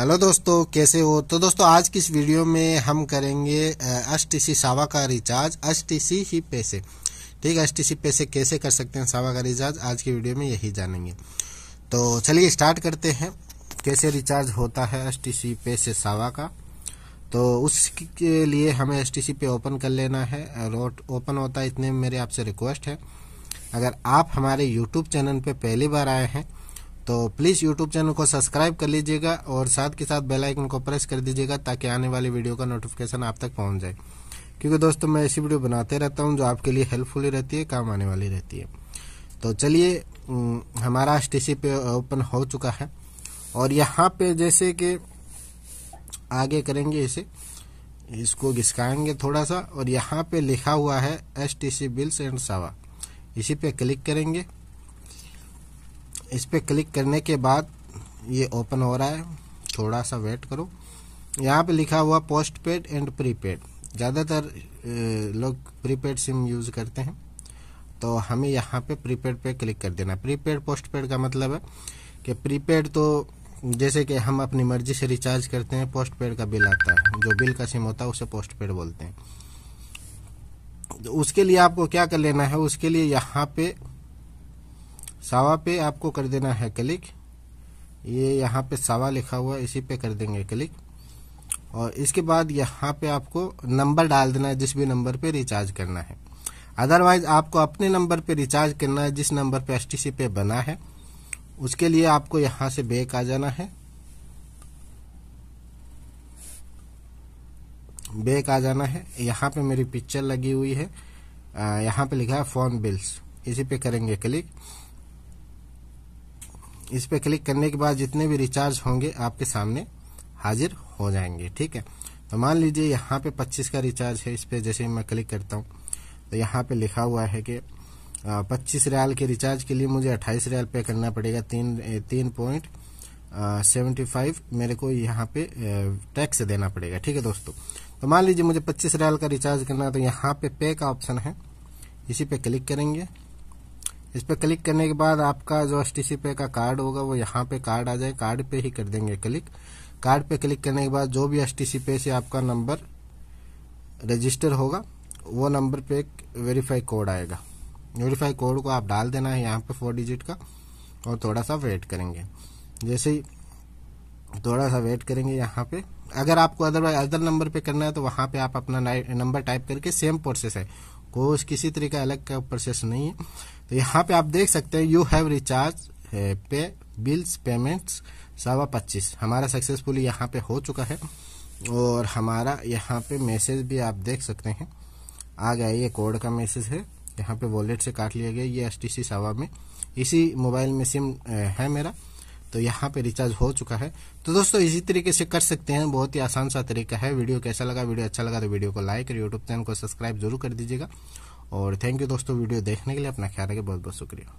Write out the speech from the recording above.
hello दोस्तों कैसे हो तो दोस्तों आज की इस वीडियो में हम करेंगे एस टी सी सावा का रिचार्ज एस टी सी ही पैसे ठीक है एस टी सी पैसे कैसे कर सकते हैं सावा का रिचार्ज आज की वीडियो में यही जानेंगे तो चलिए स्टार्ट करते हैं कैसे रिचार्ज होता है एस टी सी पैसे सावा का तो उसके लिए हमें एस टी सी पे ओपन कर लेना है ओपन होता है इतने मेरे आपसे रिक्वेस्ट है अगर आप हमारे यूट्यूब चैनल पर पहली बार आए हैं तो प्लीज़ यूट्यूब चैनल को सब्सक्राइब कर लीजिएगा और साथ के साथ बेल आइकन को प्रेस कर दीजिएगा ताकि आने वाली वीडियो का नोटिफिकेशन आप तक पहुंच जाए क्योंकि दोस्तों मैं ऐसी वीडियो बनाते रहता हूं जो आपके लिए हेल्पफुल रहती है काम आने वाली रहती है तो चलिए हमारा एस टी पे ओपन हो चुका है और यहाँ पे जैसे कि आगे करेंगे इसे इसको घिसकाएंगे थोड़ा सा और यहाँ पे लिखा हुआ है S T C bills and सावा इसी पे क्लिक करेंगे इस पर क्लिक करने के बाद ये ओपन हो रहा है थोड़ा सा वेट करो यहाँ पे लिखा हुआ पोस्ट पेड एंड प्रीपेड ज़्यादातर लोग प्रीपेड सिम यूज़ करते हैं तो हमें यहाँ पे प्रीपेड पे क्लिक कर देना प्रीपेड पोस्ट पेड का मतलब है कि प्रीपेड तो जैसे कि हम अपनी मर्जी से रिचार्ज करते हैं पोस्ट पेड का बिल आता है जो बिल का सिम होता है उसे पोस्ट पेड बोलते हैं तो उसके लिए आपको क्या कर लेना है उसके लिए यहाँ पे सावा पे आपको कर देना है क्लिक ये यहाँ पे सावा लिखा हुआ है इसी पे कर देंगे क्लिक और इसके बाद यहाँ पे आपको नंबर डाल देना है जिस भी नंबर पे रिचार्ज करना है अदरवाइज आपको अपने नंबर पे रिचार्ज करना है जिस नंबर पे सी पे बना है उसके लिए आपको यहाँ से बैक आ जाना है बैक आ जाना है यहाँ पे मेरी पिक्चर लगी हुई है यहाँ पे लिखा है फोन बिल्स इसी पे करेंगे क्लिक इस पर क्लिक करने के बाद जितने भी रिचार्ज होंगे आपके सामने हाजिर हो जाएंगे ठीक है तो मान लीजिए यहाँ पे 25 का रिचार्ज है इस पर जैसे मैं क्लिक करता हूँ तो यहाँ पे लिखा हुआ है कि पच्चीस रियाल के रिचार्ज के लिए मुझे अट्ठाईस रियाल पे करना पड़ेगा तीन तीन पॉइंट सेवेंटी फाइव मेरे को यहाँ पे टैक्स देना पड़ेगा ठीक है दोस्तों तो मान लीजिए मुझे पच्चीस रियाल का रिचार्ज करना है तो यहाँ पे पे का ऑप्शन है इसी पे क्लिक करेंगे इस पर क्लिक करने के बाद आपका जो एस टी पे का कार्ड होगा वो यहाँ पे कार्ड आ जाए कार्ड पे ही कर देंगे क्लिक कार्ड पे क्लिक करने के बाद जो भी एस टी पे से आपका नंबर रजिस्टर होगा वो नंबर पे एक वेरीफाई कोड आएगा वेरीफाई कोड को आप डाल देना है यहाँ पे फोर डिजिट का और थोड़ा सा वेट करेंगे जैसे ही थोड़ा सा वेट करेंगे यहाँ पे अगर आपको अदरवाइज अदर नंबर पे करना है तो वहाँ पे आप अपना नंबर टाइप करके सेम प्रोसेस है कोई किसी तरीका अलग का प्रोसेस नहीं है तो यहाँ पे आप देख सकते हैं you have recharge pay bills payments सवा पच्चीस हमारा सक्सेसफुल यहाँ पे हो चुका है और हमारा यहाँ पे मैसेज भी आप देख सकते हैं आ गया ये कोड का मैसेज है यहाँ पे वॉलेट से काट लिया गया ये एस टी सी सावा में इसी मोबाइल में सिम है मेरा तो यहाँ पे रिचार्ज हो चुका है तो दोस्तों इसी तरीके से कर सकते हैं बहुत ही आसान सा तरीका है वीडियो कैसा लगा वीडियो अच्छा लगा तो वीडियो को लाइक और यूट्यूब चैनल को सब्सक्राइब जरूर कर दीजिएगा और थैंक यू दोस्तों वीडियो देखने के लिए अपना ख्याल रखें बहुत बहुत शुक्रिया